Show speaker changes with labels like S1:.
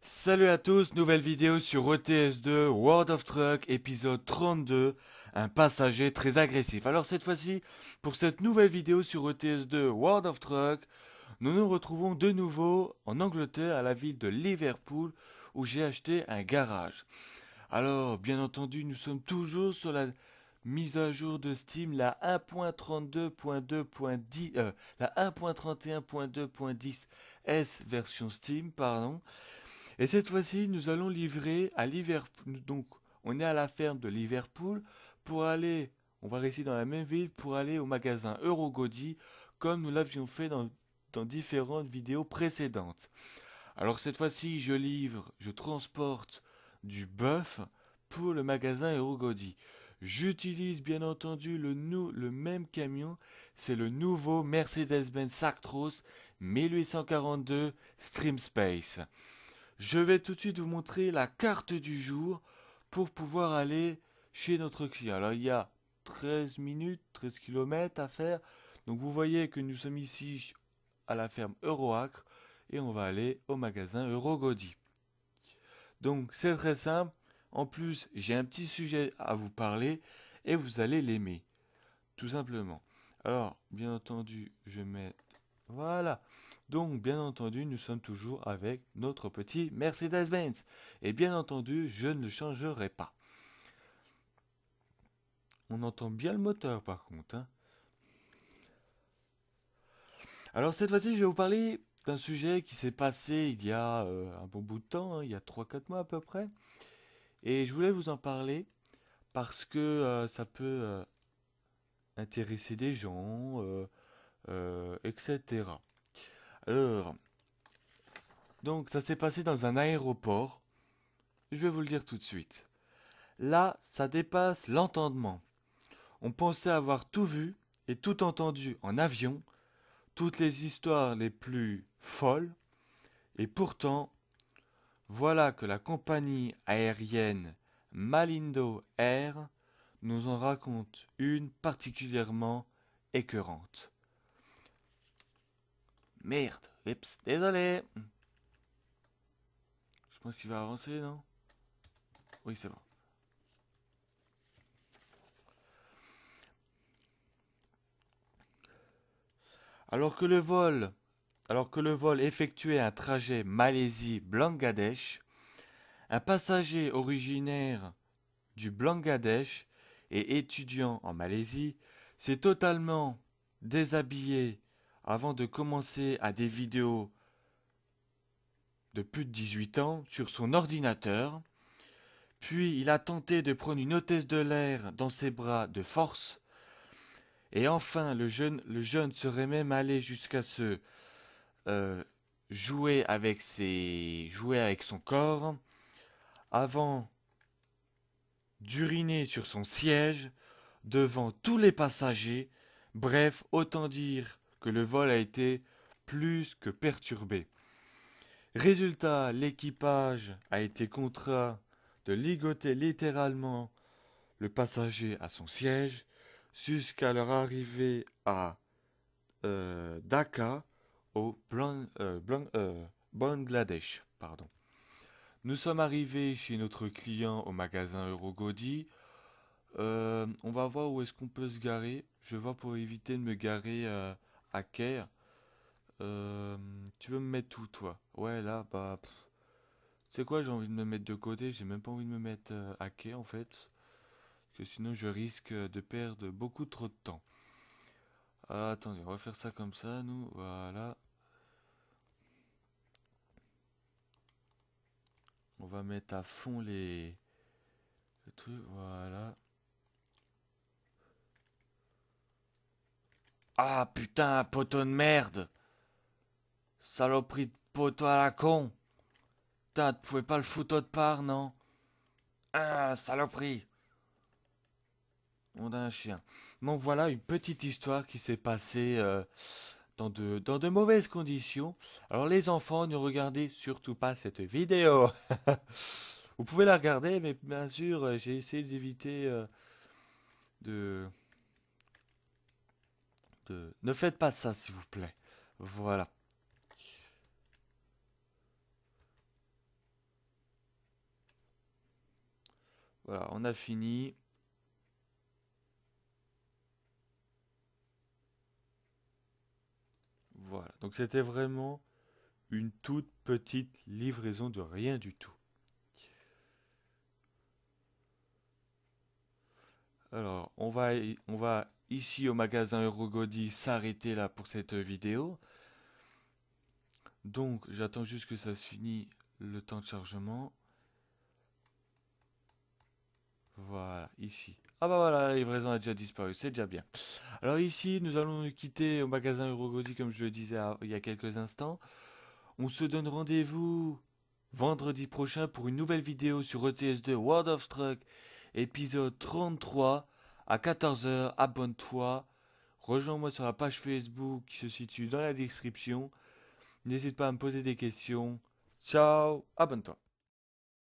S1: Salut à tous, nouvelle vidéo sur ETS2 World of Truck épisode 32, un passager très agressif. Alors cette fois-ci, pour cette nouvelle vidéo sur ETS2 World of Truck, nous nous retrouvons de nouveau en Angleterre à la ville de Liverpool où j'ai acheté un garage. Alors bien entendu, nous sommes toujours sur la mise à jour de Steam, la 1.32.2.10, euh, la 1.31.2.10 S version Steam, pardon. Et cette fois-ci, nous allons livrer à Liverpool. Donc, on est à la ferme de Liverpool pour aller, on va rester dans la même ville pour aller au magasin Eurogodi, comme nous l'avions fait dans, différentes vidéos précédentes. Alors cette fois-ci, je livre, je transporte du bœuf pour le magasin Eurogodi. J'utilise bien entendu le, même camion, c'est le nouveau Mercedes-Benz Actros 1842 Stream Space. Je vais tout de suite vous montrer la carte du jour pour pouvoir aller chez notre client. Alors il y a 13 minutes, 13 km à faire. Donc vous voyez que nous sommes ici à la ferme Euroacre et on va aller au magasin Eurogodi. Donc c'est très simple. En plus, j'ai un petit sujet à vous parler et vous allez l'aimer. Tout simplement. Alors, bien entendu, je mets voilà. Donc, bien entendu, nous sommes toujours avec notre petit Mercedes-Benz. Et bien entendu, je ne le changerai pas. On entend bien le moteur, par contre. Hein. Alors, cette fois-ci, je vais vous parler d'un sujet qui s'est passé il y a euh, un bon bout de temps, hein, il y a 3-4 mois à peu près. Et je voulais vous en parler parce que euh, ça peut euh, intéresser des gens euh, etc. Alors, donc ça s'est passé dans un aéroport. Je vais vous le dire tout de suite. Là, ça dépasse l'entendement. On pensait avoir tout vu et tout entendu en avion, toutes les histoires les plus folles, et pourtant, voilà que la compagnie aérienne Malindo Air nous en raconte une particulièrement écœurante. Merde. Oups, désolé. Je pense qu'il va avancer, non Oui, c'est bon. Alors que le vol, alors que le vol effectuait un trajet Malaisie-Bangladesh, un passager originaire du Bangladesh et étudiant en Malaisie s'est totalement déshabillé avant de commencer à des vidéos de plus de 18 ans sur son ordinateur, puis il a tenté de prendre une hôtesse de l'air dans ses bras de force, et enfin le jeune, le jeune serait même allé jusqu'à se euh, jouer, avec ses, jouer avec son corps, avant d'uriner sur son siège, devant tous les passagers, bref, autant dire que le vol a été plus que perturbé. Résultat, l'équipage a été contraint de ligoter littéralement le passager à son siège jusqu'à leur arrivée à euh, Dhaka au euh, euh, Bangladesh. Pardon. Nous sommes arrivés chez notre client au magasin Eurogodi. on va voir où est-ce qu'on peut se garer. Je vois pour éviter de me garer hacker. Euh, tu veux me mettre où, toi Ouais, là, bah... C'est quoi, j'ai envie de me mettre de côté, j'ai même pas envie de me mettre euh, hacker, en fait. Parce que sinon, je risque de perdre beaucoup trop de temps. Ah, attendez, on va faire ça comme ça, nous. Voilà. On va mettre à fond les... trucs truc, voilà. Ah putain, poteau de merde Saloperie de poteau à la con Putain, tu pouvais pas le foutre autre part, non Ah, saloperie On a un chien. Bon, voilà une petite histoire qui s'est passée euh, dans, de, dans de mauvaises conditions. Alors les enfants, ne regardez surtout pas cette vidéo Vous pouvez la regarder, mais bien sûr, euh, j'ai essayé d'éviter euh, de... Ne faites pas ça, s'il vous plaît. Voilà. Voilà, on a fini. Voilà, donc c'était vraiment une toute petite livraison de rien du tout. Alors, on va, on va ici au magasin Eurogody, s'arrêter là pour cette vidéo. Donc j'attends juste que ça se finisse le temps de chargement. Voilà, ici. Ah bah voilà, la livraison a déjà disparu, c'est déjà bien. Alors ici, nous allons nous quitter au magasin Eurogody comme je le disais il y a quelques instants. On se donne rendez-vous vendredi prochain pour une nouvelle vidéo sur ETS2 World of Truck, épisode 33 à 14h, abonne-toi. Rejoins-moi sur la page Facebook qui se situe dans la description. N'hésite pas à me poser des questions. Ciao, abonne-toi.